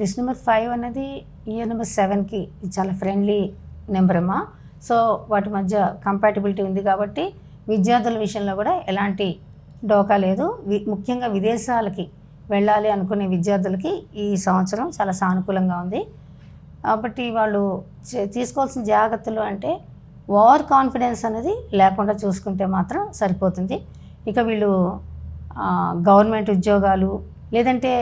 dish number five అనేది year number సెవెన్కి చాలా ఫ్రెండ్లీ నెంబర్ అమ్మా సో వాటి మధ్య కంపాటబిలిటీ ఉంది కాబట్టి విద్యార్థుల విషయంలో కూడా ఎలాంటి డోకా లేదు ముఖ్యంగా విదేశాలకి వెళ్ళాలి అనుకునే విద్యార్థులకి ఈ సంవత్సరం చాలా సానుకూలంగా ఉంది కాబట్టి వాళ్ళు తీసుకోవాల్సిన జాగ్రత్తలు అంటే ఓవర్ కాన్ఫిడెన్స్ అనేది లేకుండా చూసుకుంటే మాత్రం సరిపోతుంది ఇక వీళ్ళు గవర్నమెంట్ ఉద్యోగాలు లేదంటే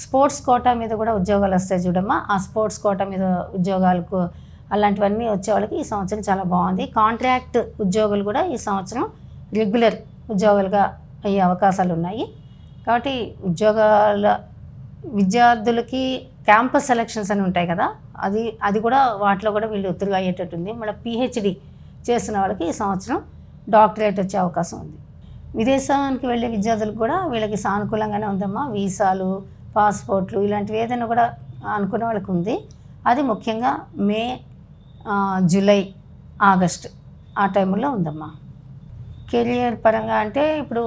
స్పోర్ట్స్ కోటా మీద కూడా ఉద్యోగాలు వస్తాయి చూడమ్మా ఆ స్పోర్ట్స్ కోటా మీద ఉద్యోగాలకు అలాంటివన్నీ వచ్చేవాళ్ళకి ఈ సంవత్సరం చాలా బాగుంది కాంట్రాక్ట్ ఉద్యోగులు కూడా ఈ సంవత్సరం రెగ్యులర్ ఉద్యోగాలుగా అయ్యే అవకాశాలు ఉన్నాయి కాబట్టి ఉద్యోగాల విద్యార్థులకి క్యాంపస్ సెలక్షన్స్ అని ఉంటాయి కదా అది అది కూడా వాటిలో కూడా వీళ్ళు ఒత్తిడి అయ్యేటట్టుంది మళ్ళీ పిహెచ్డి చేసిన వాళ్ళకి ఈ సంవత్సరం డాక్టరేట్ వచ్చే అవకాశం ఉంది విదేశానికి వెళ్ళే విద్యార్థులకు కూడా వీళ్ళకి సానుకూలంగానే ఉందమ్మా వీసాలు పాస్పోర్ట్లు ఇలాంటివి ఏదైనా కూడా అనుకునే వాళ్ళకి ఉంది అది ముఖ్యంగా మే జూలై ఆగస్ట్ ఆ టైంలో ఉందమ్మా కెరియర్ పరంగా అంటే ఇప్పుడు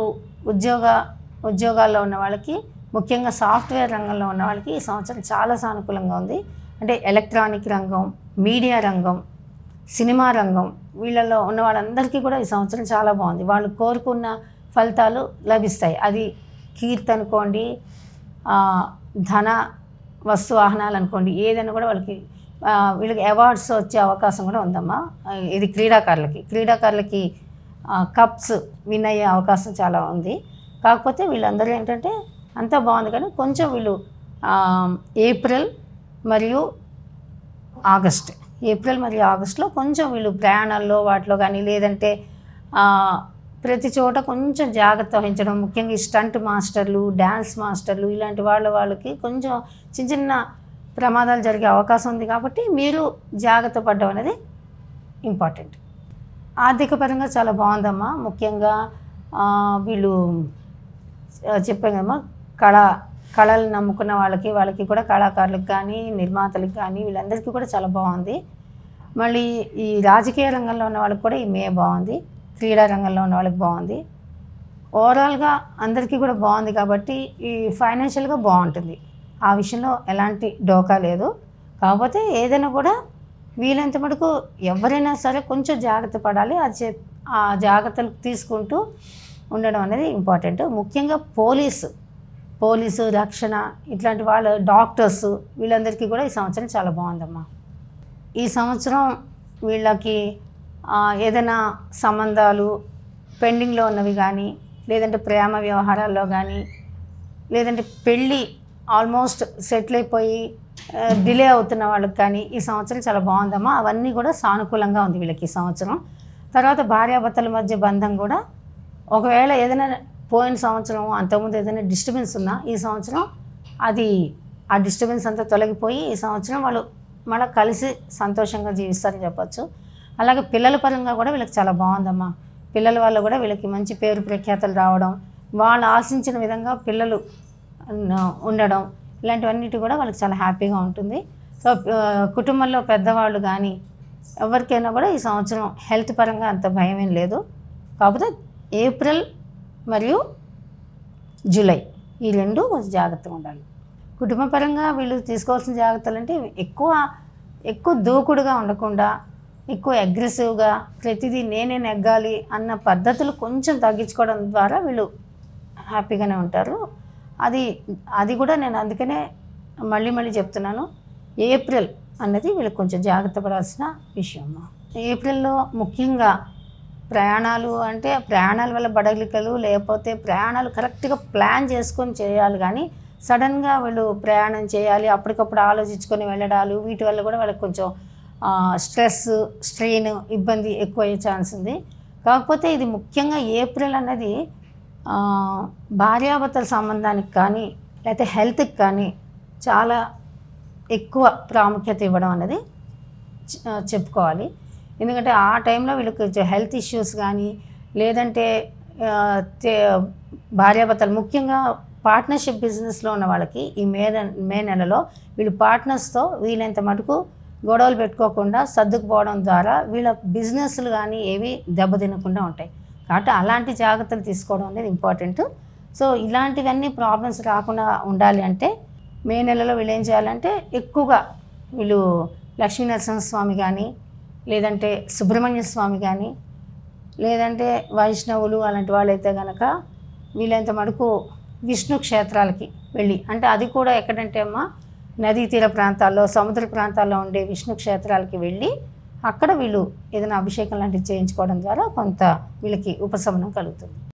ఉద్యోగ ఉద్యోగాల్లో ఉన్న వాళ్ళకి ముఖ్యంగా సాఫ్ట్వేర్ రంగంలో ఉన్న వాళ్ళకి ఈ సంవత్సరం చాలా సానుకూలంగా ఉంది అంటే ఎలక్ట్రానిక్ రంగం మీడియా రంగం సినిమా రంగం వీళ్ళలో ఉన్న వాళ్ళందరికీ కూడా ఈ సంవత్సరం చాలా బాగుంది వాళ్ళు కోరుకున్న ఫలితాలు లభిస్తాయి అది కీర్తి అనుకోండి ధన వస్తు వాహనాలు అనుకోండి ఏదైనా కూడా వాళ్ళకి వీళ్ళకి అవార్డ్స్ వచ్చే అవకాశం కూడా ఉందమ్మా ఇది క్రీడాకారులకి క్రీడాకారులకి కప్స్ విన్ అయ్యే అవకాశం చాలా ఉంది కాకపోతే వీళ్ళందరూ ఏంటంటే అంతా బాగుంది కానీ కొంచెం వీళ్ళు ఏప్రిల్ మరియు ఆగస్ట్ ఏప్రిల్ మరియు ఆగస్టులో కొంచెం వీళ్ళు ప్రయాణాల్లో వాటిలో కానీ లేదంటే ప్రతి చోట కొంచెం జాగ్రత్త వహించడం ముఖ్యంగా స్టంట్ మాస్టర్లు డ్యాన్స్ మాస్టర్లు ఇలాంటి వాళ్ళ వాళ్ళకి కొంచెం చిన్న చిన్న ప్రమాదాలు జరిగే అవకాశం ఉంది కాబట్టి మీరు జాగ్రత్త పడడం అనేది ఇంపార్టెంట్ ఆర్థిక పరంగా చాలా బాగుందమ్మా ముఖ్యంగా వీళ్ళు చెప్పాం కదమ్మా కళ కళలు నమ్ముకున్న వాళ్ళకి వాళ్ళకి కూడా కళాకారులకు కానీ నిర్మాతలకు కానీ వీళ్ళందరికీ కూడా చాలా బాగుంది మళ్ళీ ఈ రాజకీయ రంగంలో ఉన్న వాళ్ళకి కూడా ఈ మే బాగుంది క్రీడా రంగంలో ఉన్న వాళ్ళకి బాగుంది ఓవరాల్గా అందరికీ కూడా బాగుంది కాబట్టి ఈ ఫైనాన్షియల్గా బాగుంటుంది ఆ విషయంలో ఎలాంటి డోకా లేదు కాకపోతే ఏదైనా కూడా వీలంత మటుకు ఎవరైనా సరే కొంచెం జాగ్రత్త పడాలి అది చే ఆ జాగ్రత్తలు తీసుకుంటూ ఉండడం అనేది ఇంపార్టెంట్ ముఖ్యంగా పోలీసు పోలీసు రక్షణ ఇట్లాంటి వాళ్ళు డాక్టర్స్ వీళ్ళందరికీ కూడా ఈ సంవత్సరం చాలా బాగుందమ్మా ఈ సంవత్సరం వీళ్ళకి ఏదైనా సంబంధాలు పెండింగ్లో ఉన్నవి కానీ లేదంటే ప్రేమ వ్యవహారాల్లో కానీ లేదంటే పెళ్ళి ఆల్మోస్ట్ సెటిల్ అయిపోయి డిలే అవుతున్న వాళ్ళకి కానీ ఈ సంవత్సరం చాలా బాగుందమ్మా అవన్నీ కూడా సానుకూలంగా ఉంది వీళ్ళకి ఈ సంవత్సరం తర్వాత భార్యాభర్తల మధ్య బంధం కూడా ఒకవేళ ఏదైనా పోయిన సంవత్సరం అంతకుముందు ఏదైనా డిస్టర్బెన్స్ ఉన్నా ఈ సంవత్సరం అది ఆ డిస్టర్బెన్స్ అంతా తొలగిపోయి ఈ సంవత్సరం వాళ్ళు మళ్ళీ కలిసి సంతోషంగా జీవిస్తారని చెప్పచ్చు అలాగే పిల్లల పరంగా కూడా వీళ్ళకి చాలా బాగుందమ్మా పిల్లల వల్ల కూడా వీళ్ళకి మంచి పేరు ప్రఖ్యాతలు రావడం వాళ్ళు ఆశించిన విధంగా పిల్లలు ఉండడం ఇలాంటివన్నిటి కూడా వాళ్ళకి చాలా హ్యాపీగా ఉంటుంది సో కుటుంబంలో పెద్దవాళ్ళు కానీ ఎవరికైనా కూడా ఈ సంవత్సరం హెల్త్ పరంగా అంత భయం ఏం లేదు కాకపోతే ఏప్రిల్ మరియు జూలై ఈ రెండు కొంచెం జాగ్రత్తగా ఉండాలి కుటుంబపరంగా వీళ్ళు తీసుకోవాల్సిన జాగ్రత్తలు అంటే ఎక్కువ ఎక్కువ దూకుడుగా ఉండకుండా ఎక్కువ అగ్రెసివ్గా ప్రతిదీ నేనే నెగ్గాలి అన్న పద్ధతులు కొంచెం తగ్గించుకోవడం ద్వారా వీళ్ళు హ్యాపీగానే ఉంటారు అది అది కూడా నేను అందుకనే మళ్ళీ మళ్ళీ చెప్తున్నాను ఏప్రిల్ అన్నది వీళ్ళకి కొంచెం జాగ్రత్త పడాల్సిన విషయం ఏప్రిల్లో ముఖ్యంగా ప్రయాణాలు అంటే ప్రయాణాల వల్ల బడలికలు లేకపోతే ప్రయాణాలు కరెక్ట్గా ప్లాన్ చేసుకొని చేయాలి కానీ సడన్గా వాళ్ళు ప్రయాణం చేయాలి అప్పటికప్పుడు ఆలోచించుకొని వెళ్ళడాలు వీటి వల్ల కూడా వాళ్ళకి కొంచెం స్ట్రెస్ స్ట్రెయిన్ ఇబ్బంది ఎక్కువయ్యే ఛాన్స్ ఉంది కాకపోతే ఇది ముఖ్యంగా ఏప్రిల్ అన్నది భార్యాభర్తల సంబంధానికి కానీ లేకపోతే హెల్త్కి కానీ చాలా ఎక్కువ ప్రాముఖ్యత ఇవ్వడం అన్నది చెప్పుకోవాలి ఎందుకంటే ఆ టైంలో వీళ్ళకి హెల్త్ ఇష్యూస్ కానీ లేదంటే భార్యాభర్తలు ముఖ్యంగా పార్ట్నర్షిప్ బిజినెస్లో ఉన్న వాళ్ళకి ఈ మే మే నెలలో వీళ్ళు పార్ట్నర్స్తో వీలైనంత మటుకు గొడవలు పెట్టుకోకుండా సర్దుకుపోవడం ద్వారా వీళ్ళ బిజినెస్లు కానీ ఏవి దెబ్బతినకుండా ఉంటాయి కాబట్టి అలాంటి జాగ్రత్తలు తీసుకోవడం అనేది ఇంపార్టెంట్ సో ఇలాంటివన్నీ ప్రాబ్లమ్స్ రాకుండా ఉండాలి అంటే మే నెలలో వీళ్ళు ఏం చేయాలంటే ఎక్కువగా వీళ్ళు లక్ష్మీనరసింహ స్వామి కానీ లేదంటే సుబ్రహ్మణ్య స్వామి కానీ లేదంటే వైష్ణవులు అలాంటి వాళ్ళైతే కనుక వీళ్ళంత మటుకు విష్ణు క్షేత్రాలకి వెళ్ళి అంటే అది కూడా ఎక్కడంటే అమ్మ నదీ తీర ప్రాంతాల్లో సముద్ర ప్రాంతాల్లో ఉండే విష్ణు క్షేత్రాలకి వెళ్ళి అక్కడ వీళ్ళు ఏదైనా అభిషేకం లాంటివి చేయించుకోవడం ద్వారా కొంత వీళ్ళకి ఉపశమనం కలుగుతుంది